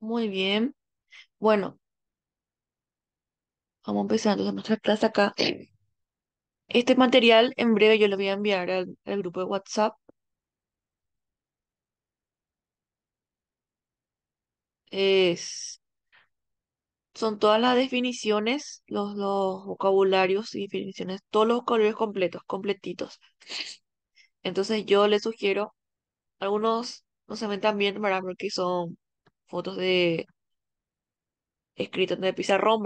Muy bien. Bueno, vamos empezando nuestra clase acá. Este material en breve yo lo voy a enviar al, grupo de WhatsApp. Es, son todas las definiciones, los, los vocabularios y definiciones, todos los colores completos, completitos. Entonces yo les sugiero, algunos no se ven tan bien, Porque son fotos de escritas de pizarrón,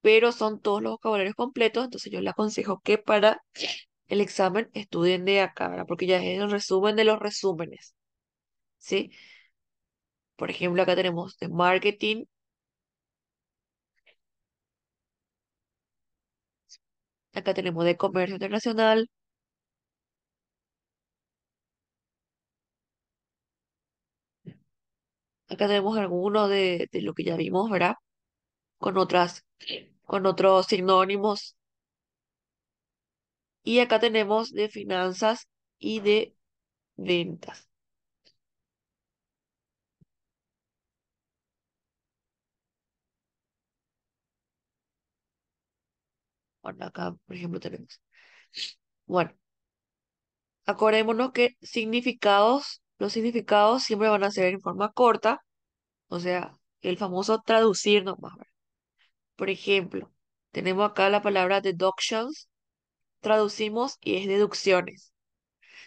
Pero son todos los vocabularios completos, entonces yo les aconsejo que para el examen estudien de acá, Porque ya es el resumen de los resúmenes, ¿sí? Por ejemplo, acá tenemos de marketing, acá tenemos de comercio internacional, Acá tenemos alguno de, de, lo que ya vimos, ¿verdad? Con otras, con otros sinónimos. Y acá tenemos de finanzas y de ventas. Bueno, acá, por ejemplo, tenemos. Bueno, acordémonos que significados los significados siempre van a ser en forma corta, o sea, el famoso traducir nomás. Por ejemplo, tenemos acá la palabra deductions, traducimos y es deducciones.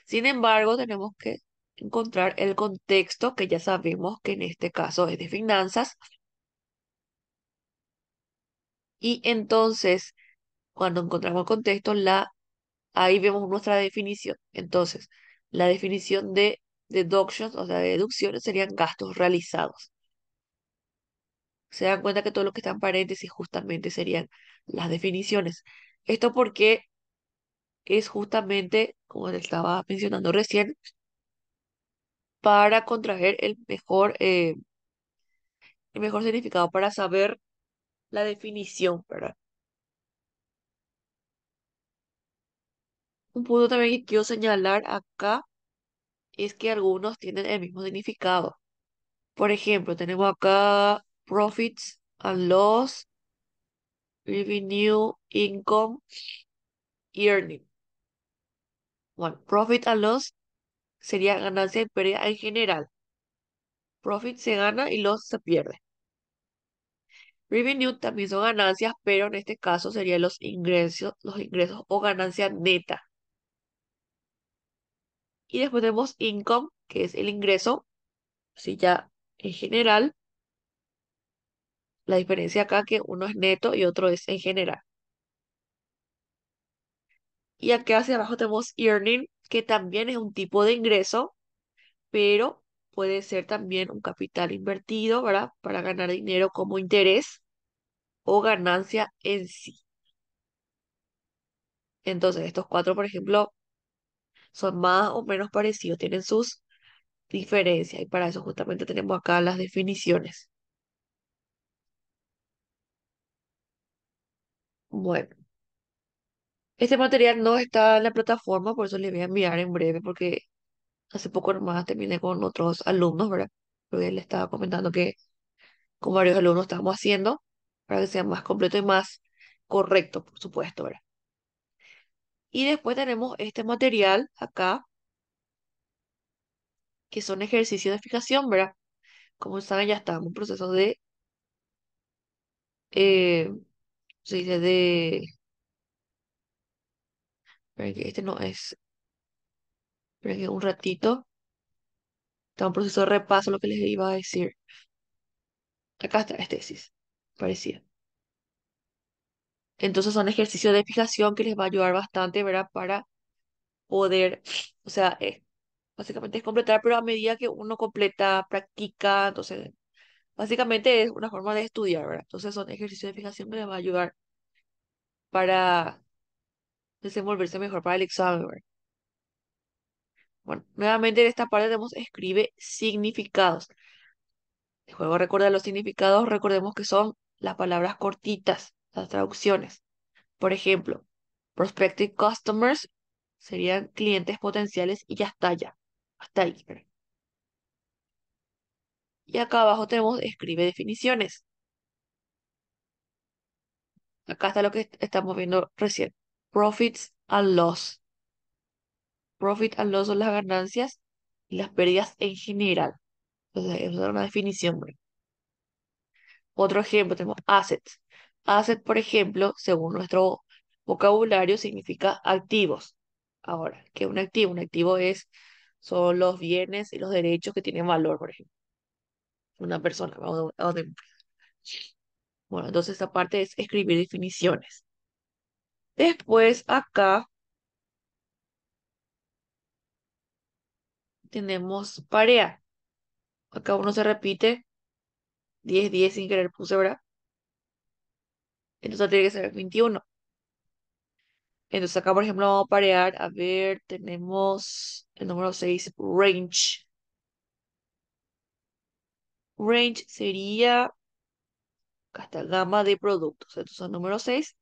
Sin embargo, tenemos que encontrar el contexto que ya sabemos que en este caso es de finanzas. Y entonces, cuando encontramos el contexto, la, ahí vemos nuestra definición. Entonces, la definición de deductions, o sea, deducciones serían gastos realizados. Se dan cuenta que todo lo que está en paréntesis justamente serían las definiciones. Esto porque es justamente, como les estaba mencionando recién, para contraer el mejor, eh, el mejor significado, para saber la definición, ¿verdad? Un punto también que quiero señalar acá es que algunos tienen el mismo significado. Por ejemplo, tenemos acá profits and loss, revenue, income, earning. Bueno, profit and loss sería ganancia y pérdida en general. Profit se gana y loss se pierde. Revenue también son ganancias, pero en este caso serían los ingresos, los ingresos o ganancia neta. Y después tenemos income, que es el ingreso, si ya en general. La diferencia acá que uno es neto y otro es en general. Y acá hacia abajo tenemos earning, que también es un tipo de ingreso, pero puede ser también un capital invertido, ¿verdad? Para ganar dinero como interés o ganancia en sí. Entonces, estos cuatro, por ejemplo, son más o menos parecidos, tienen sus diferencias y para eso justamente tenemos acá las definiciones. Bueno, este material no está en la plataforma, por eso le voy a enviar en breve porque hace poco nomás terminé con otros alumnos, ¿verdad? Porque él estaba comentando que con varios alumnos estamos haciendo para que sea más completo y más correcto, por supuesto, ¿verdad? Y después tenemos este material acá, que son ejercicios de fijación, ¿verdad? Como saben, ya estamos en un proceso de, eh, se dice de, esperen que este no es, esperen que un ratito, está un proceso de repaso lo que les iba a decir. Acá está, la tesis, este, parecía. Entonces son ejercicios de fijación que les va a ayudar bastante, ¿verdad? Para poder, o sea, eh, básicamente es completar, pero a medida que uno completa, practica, entonces básicamente es una forma de estudiar, ¿verdad? Entonces son ejercicios de fijación que les va a ayudar para desenvolverse mejor para el examen, ¿verdad? Bueno, nuevamente en esta parte tenemos escribe significados. juego recordar los significados, recordemos que son las palabras cortitas las traducciones. Por ejemplo, prospective customers serían clientes potenciales y ya está ya. Hasta ahí. Y acá abajo tenemos escribe definiciones. Acá está lo que estamos viendo recién. Profits and loss. Profit and loss son las ganancias y las pérdidas en general. Entonces, es una definición. Otro ejemplo, tenemos assets. Asset, por ejemplo, según nuestro vocabulario, significa activos. Ahora, ¿qué es un activo? Un activo es, son los bienes y los derechos que tienen valor, por ejemplo. Una persona, Bueno, entonces esa parte es escribir definiciones. Después, acá tenemos parea. Acá uno se repite 10, 10 sin querer puse, ¿verdad? Entonces tiene que ser 21. Entonces acá, por ejemplo, vamos a parear. A ver, tenemos el número 6, range. Range sería hasta gama de productos. Entonces el número 6.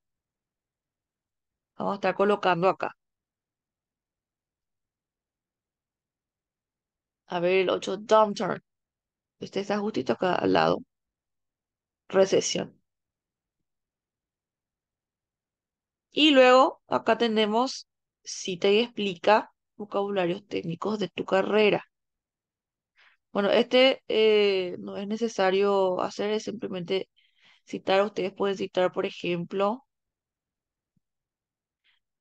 Vamos a estar colocando acá. A ver, el 8, downturn. Este está justito acá al lado. Recesión. Y luego acá tenemos cita y explica vocabularios técnicos de tu carrera. Bueno, este eh, no es necesario hacer, es simplemente citar. Ustedes pueden citar, por ejemplo,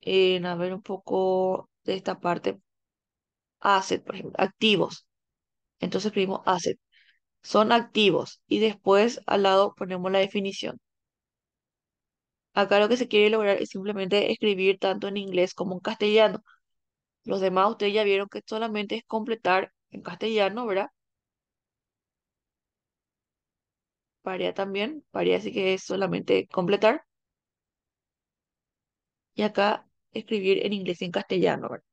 en a ver un poco de esta parte, asset, por ejemplo, activos. Entonces escribimos asset. Son activos y después al lado ponemos la definición. Acá lo que se quiere lograr es simplemente escribir tanto en inglés como en castellano. Los demás ustedes ya vieron que solamente es completar en castellano, ¿verdad? Parea también, Parea así que es solamente completar. Y acá escribir en inglés y en castellano, ¿verdad?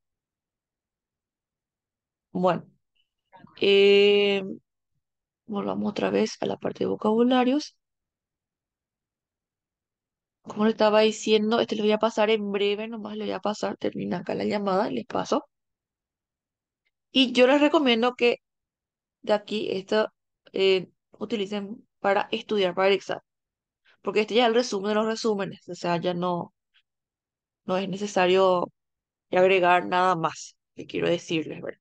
Bueno, eh, volvamos otra vez a la parte de vocabularios. Como le estaba diciendo, este lo voy a pasar en breve, nomás le voy a pasar, termina acá la llamada, les paso. Y yo les recomiendo que de aquí esto eh, utilicen para estudiar para el examen. Porque este ya es el resumen de los resúmenes, o sea, ya no, no es necesario agregar nada más que quiero decirles, ¿verdad?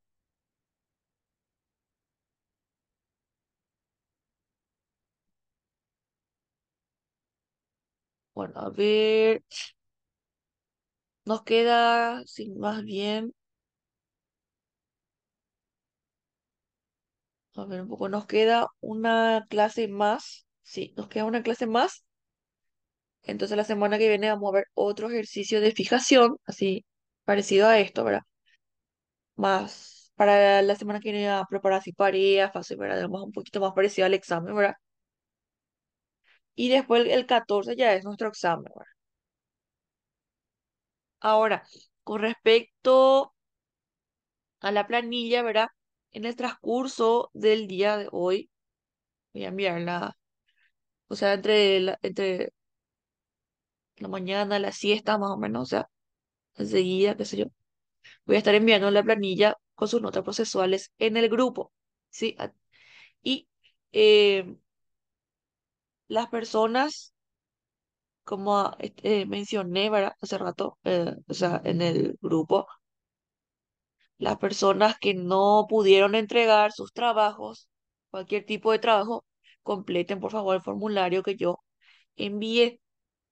Bueno, a ver. Nos queda, sin más bien. A ver, un poco, nos queda una clase más. Sí, nos queda una clase más. Entonces la semana que viene vamos a ver otro ejercicio de fijación, así parecido a esto, ¿verdad? Más para la semana que viene a preparar así parejas, fácil, ¿verdad? Más, un poquito más parecido al examen, ¿verdad? Y después el 14 ya es nuestro examen. Ahora, con respecto a la planilla, ¿verdad? En el transcurso del día de hoy, voy a enviarla, o sea, entre la, entre la mañana, la siesta más o menos, o sea, enseguida, qué sé yo, voy a estar enviando la planilla con sus notas procesuales en el grupo, ¿sí? Y eh, las personas, como este, eh, mencioné, ¿verdad? Hace rato, eh, o sea, en el grupo, las personas que no pudieron entregar sus trabajos, cualquier tipo de trabajo, completen por favor el formulario que yo envié.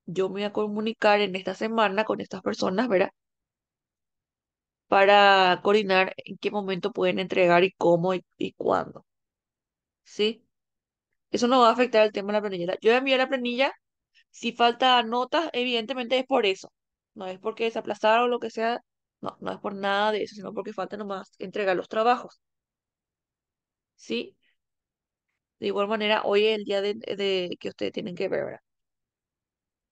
Yo me voy a comunicar en esta semana con estas personas, ¿verdad? Para coordinar en qué momento pueden entregar y cómo y cuándo. ¿Sí? Eso no va a afectar el tema de la planilla. Yo envié la planilla. Si falta notas, evidentemente es por eso. No es porque se aplazaron o lo que sea. No, no es por nada de eso, sino porque falta nomás entregar los trabajos. ¿Sí? De igual manera, hoy es el día de, que ustedes tienen que ver, ¿verdad?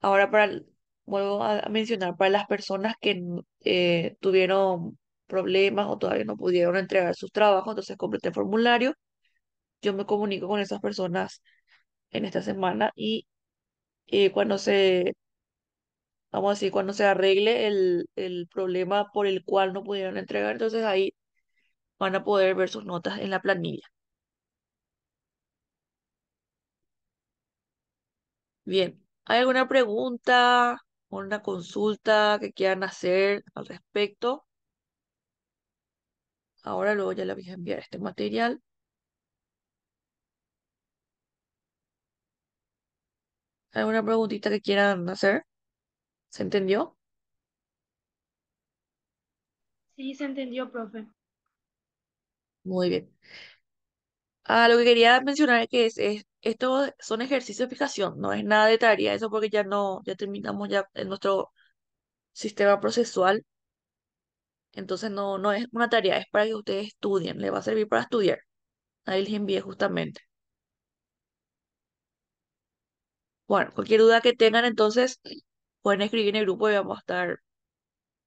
Ahora, para, vuelvo a mencionar, para las personas que eh, tuvieron problemas o todavía no pudieron entregar sus trabajos, entonces complete el formulario yo me comunico con esas personas en esta semana y eh, cuando se, vamos a decir, cuando se arregle el, el problema por el cual no pudieron entregar, entonces ahí van a poder ver sus notas en la planilla. Bien, ¿hay alguna pregunta o una consulta que quieran hacer al respecto? Ahora luego ya les voy a enviar este material. ¿Alguna preguntita que quieran hacer? ¿Se entendió? Sí, se entendió, profe. Muy bien. Ah, lo que quería mencionar es que es, estos son ejercicios de fijación, no es nada de tarea, eso porque ya no, ya terminamos ya en nuestro sistema procesual. Entonces no, no es una tarea, es para que ustedes estudien, le va a servir para estudiar. Ahí les envié justamente. Bueno, cualquier duda que tengan, entonces pueden escribir en el grupo y vamos a estar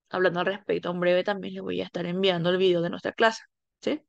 hablando al respecto. En breve también les voy a estar enviando el video de nuestra clase. ¿Sí?